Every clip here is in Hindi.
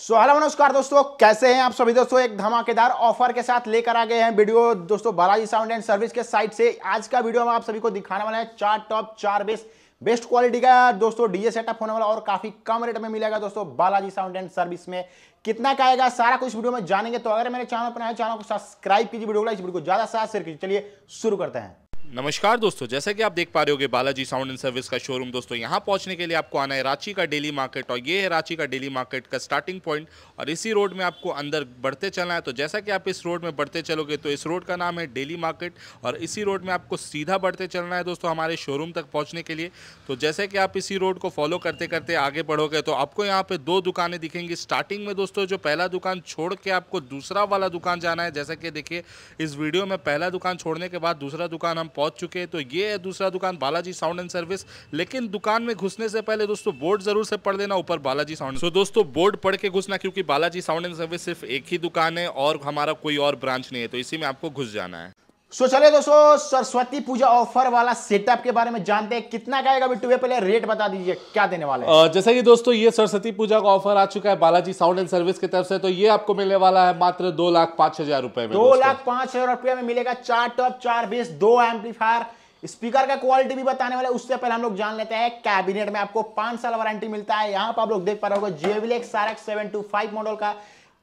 सो हेलो नमस्कार दोस्तों कैसे हैं आप सभी दोस्तों एक धमाकेदार ऑफर के साथ लेकर आ गए हैं वीडियो दोस्तों बालाजी साउंड एंड सर्विस के साइट से आज का वीडियो हम आप सभी को दिखाने वाले हैं चार टॉप चार बेस्ट बेस्ट क्वालिटी का दोस्तों डीजे सेटअप होने वाला और काफी कम रेट में मिलेगा दोस्तों बालाजी साउंड एंड सर्विस में कितना का आएगा सारा कुछ वीडियो में जानेंगे तो अगर मेरे चैनल पर चैनल को सब्सक्राइब कीजिए वीडियो को इस वीडियो को ज्यादा से ज्यादा शेयर कीजिए चलिए शुरू करते हैं नमस्कार दोस्तों जैसा कि आप देख पा रहे होंगे बालाजी साउंड एंड सर्विस का शोरूम दोस्तों यहाँ पहुँचने के लिए आपको आना है रांची का डेली मार्केट और ये है रांची का डेली मार्केट का स्टार्टिंग पॉइंट और इसी रोड में आपको अंदर बढ़ते चलना है तो जैसा कि आप इस रोड में बढ़ते चलोगे तो इस रोड का नाम है डेली मार्केट और इसी रोड में आपको सीधा बढ़ते चलना है दोस्तों हमारे शोरूम तक पहुँचने के लिए तो जैसे कि आप इसी रोड को फॉलो करते करते आगे बढ़ोगे तो आपको यहाँ पर दो दुकानें दिखेंगी स्टार्टिंग में दोस्तों जो पहला दुकान छोड़ के आपको दूसरा वाला दुकान जाना है जैसा कि देखिए इस वीडियो में पहला दुकान छोड़ने के बाद दूसरा दुकान हम पहुंच चुके हैं तो ये है दूसरा दुकान बालाजी साउंड एंड सर्विस लेकिन दुकान में घुसने से पहले दोस्तों बोर्ड जरूर से पढ़ लेना ऊपर बालाजी साउंड सो तो दोस्तों बोर्ड पढ़ के घुसना क्योंकि बालाजी साउंड एंड सर्विस सिर्फ एक ही दुकान है और हमारा कोई और ब्रांच नहीं है तो इसी में आपको घुस जाना है सो चले दोस्तों सरस्वती पूजा ऑफर वाला सेटअप के बारे में जानते हैं कितना का आएगा बिट्टू पहले रेट बता दीजिए क्या देने वाले है जैसा कि दोस्तों ये सरस्वती पूजा का ऑफर आ चुका है बालाजी साउंड एंड सर्विस की तरफ से तो ये आपको मिलने वाला है मात्र दो लाख पांच हजार रुपए में दो लाख पांच हजार रुपए में मिलेगा चार टॉप चार बेस दो एम्पलीफायर स्पीकर का क्वालिटी भी बताने वाले उससे पहले हम लोग जान लेते हैं कैबिनेट में आपको पांच साल वारंटी मिलता है यहाँ पर आप लोग देख पा रहे हो जेविलेक्स सेवन टू फाइव मॉडल का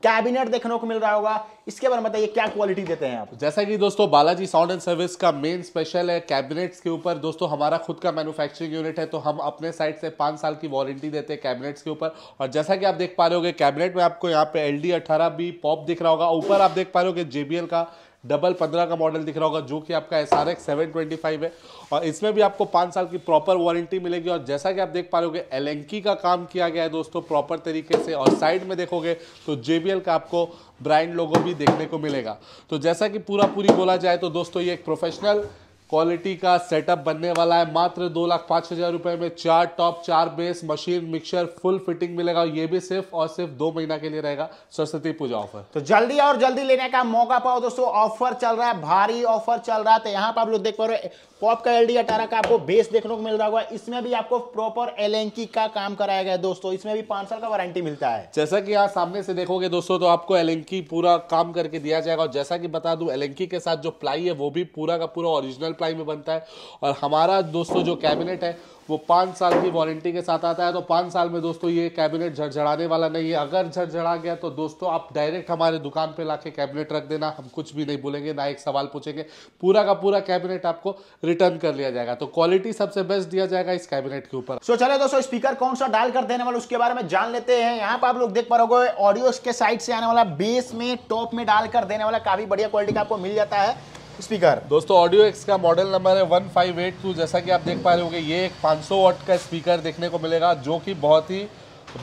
कैबिनेट देखने को मिल रहा होगा इसके बारे में बताइए क्या क्वालिटी देते हैं आप जैसा कि दोस्तों बालाजी साउंड एंड सर्विस का मेन स्पेशल है कैबिनेट्स के ऊपर दोस्तों हमारा खुद का मैन्युफैक्चरिंग यूनिट है तो हम अपने साइड से पांच साल की वारंटी देते हैं कैबिनेट्स के ऊपर और जैसा कि आप देख पा रहे हो कैबिनेट में आपको यहाँ पे एल डी अठारह भी पॉप दिख रहा होगा ऊपर आप देख पा रहे हो जेबीएल का डबल पंद्रह का मॉडल दिख रहा होगा जो कि आपका S R X seven twenty five है और इसमें भी आपको पाँच साल की प्रॉपर वारंटी मिलेगी और जैसा कि आप देख पा रहे हो एलेंकी का काम किया गया है दोस्तों प्रॉपर तरीके से और साइड में देखोगे तो जे का आपको ब्रांड लोगो भी देखने को मिलेगा तो जैसा कि पूरा पूरी बोला जाए तो दोस्तों ये एक प्रोफेशनल क्वालिटी का सेटअप बनने वाला है मात्र दो लाख पाँच हज़ार रुपये में चार टॉप चार bass machine mixer full fitting मिलेगा ये भी सिर्फ और सिर्फ दो महीना के लिए रहेगा सरस्वती पूजा ऑफर तो जल्दी और जल्दी लेने का मौका पाओ दोस्तों ऑफर चल रहा है भारी ऑफर चल रहा है तो यहाँ पर आप लोग देख पा रहे हो पॉप का एल डी अठारह का आपको बेस देखने को मिल रहा होगा इसमें भी आपको प्रॉपर एल का काम कराया गया है दोस्तों इसमें भी पांच साल का वारंटी मिलता है जैसा कि यहाँ सामने से देखोगे दोस्तों तो आपको एल पूरा काम करके दिया जाएगा और जैसा कि बता दू एल के साथ जो प्लाई है वो भी पूरा का पूरा ओरिजिनल सप्लाई में बनता है और हमारा दोस्तों जो कैबिनेट है वो पाँच साल की वारंटी के साथ आता है तो पाँच साल में दोस्तों ये कैबिनेट झड़झड़ाने वाला नहीं है अगर झड़झड़ा गया तो दोस्तों आप डायरेक्ट हमारे दुकान पे लाके कैबिनेट रख देना हम कुछ भी नहीं बोलेंगे ना एक सवाल पूछेंगे पूरा का पूरा कैबिनेट आपको रिटर्न कर लिया जाएगा तो क्वालिटी सबसे बेस्ट दिया जाएगा इस कैबिनेट के ऊपर सो चले दोस्तों स्पीकर कौन सा डायल कर देने वाले उसके बारे में जान लेते हैं यहाँ पर आप लोग देख पा रहे ऑडियो के साइड से आने वाला बेस में टॉप में डाल कर देने वाला काफी बढ़िया क्वालिटी का आपको मिल जाता है स्पीकर दोस्तों ऑडियो एक्स का मॉडल नंबर है वन फाइव एट टू जैसा कि आप देख पा रहे होंगे ये एक 500 वॉट का स्पीकर देखने को मिलेगा जो कि बहुत ही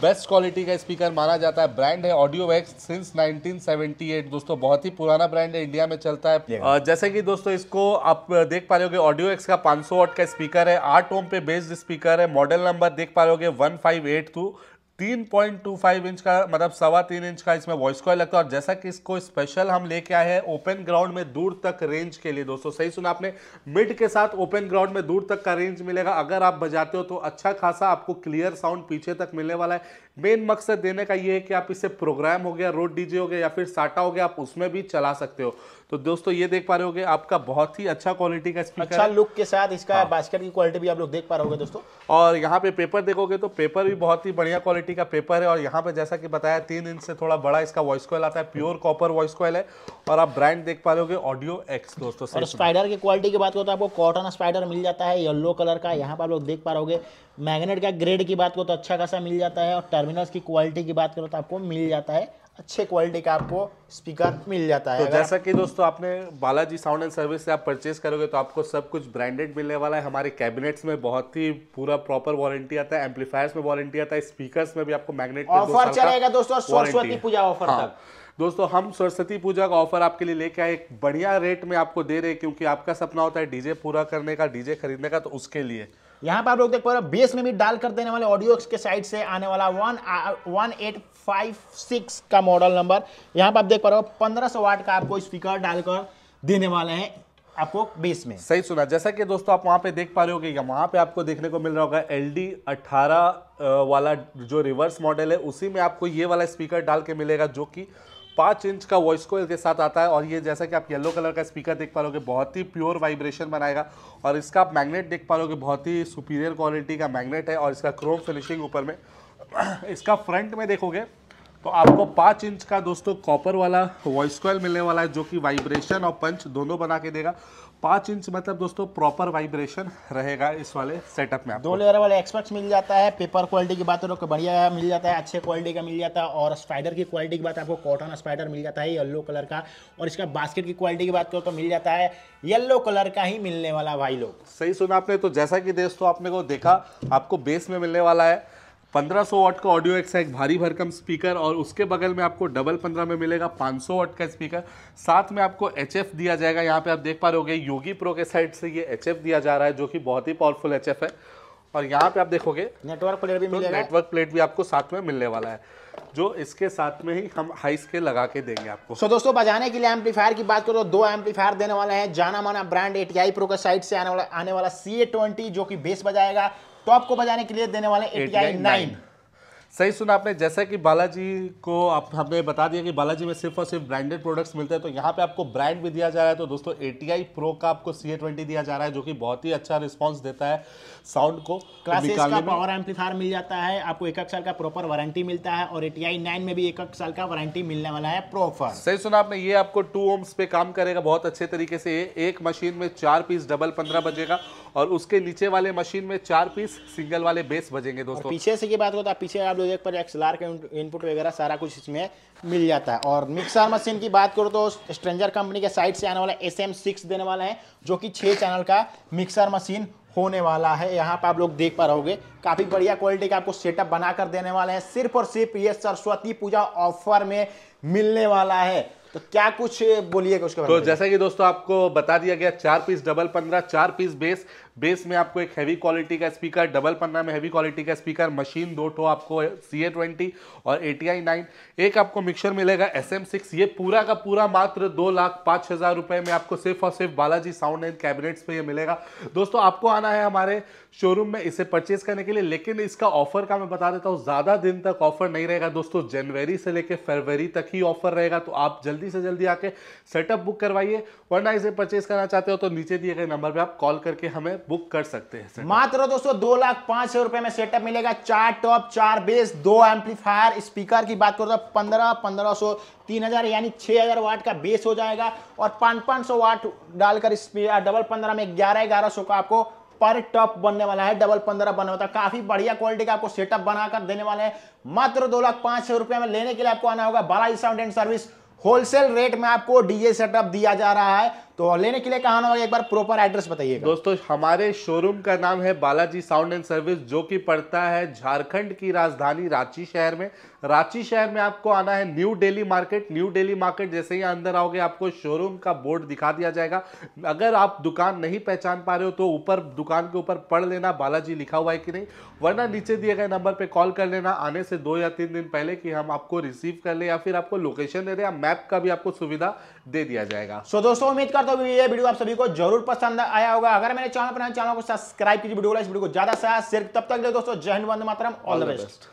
बेस्ट क्वालिटी का स्पीकर माना जाता है ब्रांड है ऑडियो एक्स सिंस 1978 दोस्तों बहुत ही पुराना ब्रांड है इंडिया में चलता है जैसे कि दोस्तों इसको आप देख पा रहे होगे ऑडियो एक्स का 500 सौ का स्पीकर है आठ ओम पे बेस्ड स्पीकर है मॉडल नंबर देख पा रहे होगे one five eight two 3.25 inch का मतलब सवा तीन इंच का इसमें वॉइस कॉल लगता है और जैसा कि इसको स्पेशल हम लेके आए हैं ओपन ग्राउंड में दूर तक रेंज के लिए दोस्तों सही सुना आपने मिड के साथ ओपन ग्राउंड में दूर तक का रेंज मिलेगा अगर आप बजाते हो तो अच्छा खासा आपको क्लियर साउंड पीछे तक मिलने वाला है मेन मकसद देने का ये है कि आप इसे प्रोग्राम हो गया रोड डीजे हो गया या फिर साटा हो गया आप उसमें भी चला सकते हो तो दोस्तों ये देख पा रहे होगे आपका बहुत ही अच्छा क्वालिटी का स्पीकर अच्छा लुक के साथ इसका हाँ। बास्केट की क्वालिटी भी आप लोग देख पा रहे दोस्तों और यहाँ पे पेपर देखोगे तो पेपर भी बहुत ही बढ़िया क्वालिटी का पेपर है और यहाँ पे जैसा कि बताया तीन इंच से थोड़ा बड़ा इसका वॉइस कॉल आता है प्योर कॉपर वॉइस कॉल है और आप ब्रांड देख पा रहे होगे ऑडियो एक्स दोस्तों स्पाइडर की क्वालिटी की बात करो तो आपको कॉटन स्पाइडर मिल जाता है येलो कलर का यहाँ पर आप लोग देख पा रहे मैग्नेट का ग्रेड की बात करो तो अच्छा खासा मिल जाता है और टर्मिनल्स की क्वालिटी की बात करो तो आपको मिल जाता है अच्छे क्वालिटी का आपको स्पीकर मिल जाता है तो जैसा कि दोस्तों आपने बालाजी साउंड एंड सर्विस से आप परचेज करोगे तो आपको सब कुछ ब्रांडेड मिलने वाला है हमारे कैबिनेट्स में बहुत ही पूरा प्रॉपर वारंटी आता है एम्पलीफायर्स में वारंटी आता है स्पीकर्स में भी आपको मैग्नेट ऑफर चलेगा दोस्तों सरस्वती पूजा ऑफर हाँ। दोस्तों हम सरस्वती पूजा का ऑफर आपके लिए लेके आए एक बढ़िया रेट में आपको दे रहे हैं क्योंकि आपका सपना होता है डीजे पूरा करने का डीजे खरीदने का तो उसके लिए यहाँ पर आप लोग देख पा रहे हो बेस में भी डाल कर देने वाले ऑडियो के साइड से आने वाला one one eight five six का मॉडल नंबर यहाँ पर आप देख पा रहे हो पंद्रह सौ वाट का आपको स्पीकर डालकर देने वाले हैं आपको बेस में सही सुना जैसा कि दोस्तों आप वहाँ पे देख पा रहे हो कि वहाँ पे आपको देखने को मिल रहा होगा एल डी अट्ठारह uh, वाला जो रिवर्स मॉडल है उसी में आपको ये वाला स्पीकर डाल के मिलेगा जो कि पाँच इंच का वॉइस कोयल के साथ आता है और ये जैसा कि आप येलो कलर का स्पीकर देख पा लोगे बहुत ही प्योर वाइब्रेशन बनाएगा और इसका आप मैगनेट देख पा लोगे बहुत ही सुपीरियर क्वालिटी का मैगनेट है और इसका क्रोम फिनिशिंग ऊपर में इसका फ्रंट में देखोगे तो आपको पाँच इंच का दोस्तों कॉपर वाला वॉइस कॉयल मिलने वाला है जो कि वाइब्रेशन और पंच दोनों बना के देगा पाँच इंच मतलब दोस्तों प्रॉपर वाइब्रेशन रहेगा इस वाले सेटअप में दो लेवर वाले एक्सपर्ट्स मिल जाता है पेपर क्वालिटी की बात तो बढ़िया मिल जाता है अच्छे क्वालिटी का मिल जाता है और स्पाइडर की क्वालिटी की बात आपको कॉटन स्पाइडर मिल जाता है येल्लो कलर का और इसका बास्केट की क्वालिटी की बात करो तो मिल जाता है येल्लो कलर का ही मिलने वाला भाई लोग सही सुना आपने तो जैसा कि दोस्तों आपने को देखा आपको बेस में मिलने वाला है 1500 वाट का ऑडियो एक्स है एक भारी भरकम स्पीकर और उसके बगल में आपको डबल पंद्रह में मिलेगा 500 वाट का स्पीकर साथ में आपको एच दिया जाएगा यहाँ पे आप देख पा रहे होगे योगी प्रो के साइड से ये एच दिया जा रहा है जो कि बहुत ही पावरफुल एच है और यहाँ पे आप देखोगे नेटवर्क प्लेट भी तो मिलेगा नेटवर्क प्लेट भी आपको साथ में मिलने वाला है जो इसके साथ में ही हम हाई स्केल लगा के देंगे आपको सो so, दोस्तों बजाने के लिए एम्पलीफायर की बात करो तो दो एम्पलीफायर देने वाले हैं जाना माना ब्रांड एटीआई प्रो का साइड से आने वाला आने वाला सी जो कि बेस बजाएगा तो आपको बजाने के लिए देने वाले एटीआई नाइन सही सुना आपने जैसा कि बालाजी को आप हमने बता दिया कि बालाजी में सिर्फ और सिर्फ ब्रांडेड प्रोडक्ट्स मिलते हैं तो यहाँ पे आपको ब्रांड भी दिया जा रहा है तो दोस्तों ए टी आई प्रो का आपको सी ए ट्वेंटी दिया जा रहा है जो कि बहुत ही अच्छा रिस्पांस देता है साउंड को का पावर एम्पलीफायर मिल जाता है आपको एक साल का प्रॉपर वारंटी मिलता है और ए टी आई नाइन में भी एक साल का वारंटी मिलने वाला है प्रोफर सही सुना आपने ये आपको टू ओम्स पे काम करेगा बहुत अच्छे तरीके से एक मशीन में चार पीस डबल पंद्रह बजेगा और उसके नीचे वाले मशीन में चार पीस सिंगल वाले बेस बजेंगे दोस्तों पीछे से ये बात हो तो पीछे आप दो एक पर एक्स लार के इनपुट वगैरह सारा कुछ इसमें मिल जाता है और मिक्सर मशीन की बात करो तो स्ट्रेंजर कंपनी के साइड से आने वाला एस एम सिक्स देने वाला है जो कि छः चैनल का मिक्सर मशीन होने वाला है यहाँ पर आप लोग देख पा रहोगे काफ़ी बढ़िया क्वालिटी का आपको सेटअप बनाकर देने वाला है सिर्फ और सिर्फ ये सरस्वती पूजा ऑफर में मिलने वाला है तो क्या कुछ बोलिएगा उसके बारे तो जैसा कि दोस्तों आपको बता दिया गया चार पीस डबल पंद्रह चार पीस बेस बेस में आपको एक हैवी क्वालिटी का स्पीकर डबल पन्ना में हैवी क्वालिटी का स्पीकर मशीन दो ठो आपको सी ए ट्वेंटी और ए टी आई नाइन एक आपको मिक्सर मिलेगा एस एम सिक्स ये पूरा का पूरा मात्र दो लाख पाँच हज़ार रुपये में आपको सिर्फ और सिर्फ बालाजी साउंड एंड कैबिनेट्स पे ये मिलेगा दोस्तों आपको आना है हमारे शोरूम में इसे परचेज करने के लिए लेकिन इसका ऑफर का मैं बता देता हूँ ज़्यादा दिन तक ऑफर नहीं रहेगा दोस्तों जनवरी से लेकर फरवरी तक ही ऑफर रहेगा तो आप जल्दी से जल्दी आके सेटअप बुक करवाइए वरना इसे परचेज करना चाहते हो तो नीचे दिए गए नंबर पर आप कॉल करके हमें बुक कर सकते हैं मात्र दोस्तों दो लाख पांच सौ रुपए में सेटअप मिलेगा चार टॉप चार बेस दो एम्पलीफायर स्पीकर की बात करो तो पंद्रह पंद्रह सौ तीन हजार यानी छह हजार वाट का बेस हो जाएगा और पांच पांच सौ वाट डालकर डबल पंद्रह में ग्यारह ग्यारह सौ का आपको पर टॉप बनने वाला है डबल पंद्रह बनने होता है काफी बढ़िया क्वालिटी का आपको सेटअप बनाकर देने वाले हैं मात्र दो लाख पांच सौ रुपए में लेने के लिए आपको आना होगा Balaji sound and service wholesale rate में आपको डीजे सेटअप दिया जा रहा है तो लेने के लिए कहा होगा एक बार प्रॉपर एड्रेस बताइए दोस्तों हमारे शोरूम का नाम है बालाजी साउंड एंड सर्विस जो कि पड़ता है झारखंड की राजधानी रांची शहर में रांची शहर में आपको आना है new Delhi market new Delhi market जैसे ही अंदर आओगे आपको शोरूम का बोर्ड दिखा दिया जाएगा अगर आप दुकान नहीं पहचान पा रहे हो तो ऊपर दुकान के ऊपर पढ़ लेना बालाजी लिखा हुआ है कि नहीं वरना नीचे दिए गए नंबर पर कॉल कर लेना आने से दो या तीन दिन पहले कि हम आपको रिसीव कर ले या फिर आपको लोकेशन दे दें या मैप का भी आपको सुविधा दे दिया जाएगा सो दोस्तों उम्मीद कर करता तो हूँ ये वीडियो आप सभी को जरूर पसंद आया होगा अगर मेरे चैनल पर चैनल को सब्सक्राइब कीजिए वीडियो को ज्यादा से ज्यादा शेयर तब तक दोस्तों जय हिंद वंद मातरम ऑल द बेस्ट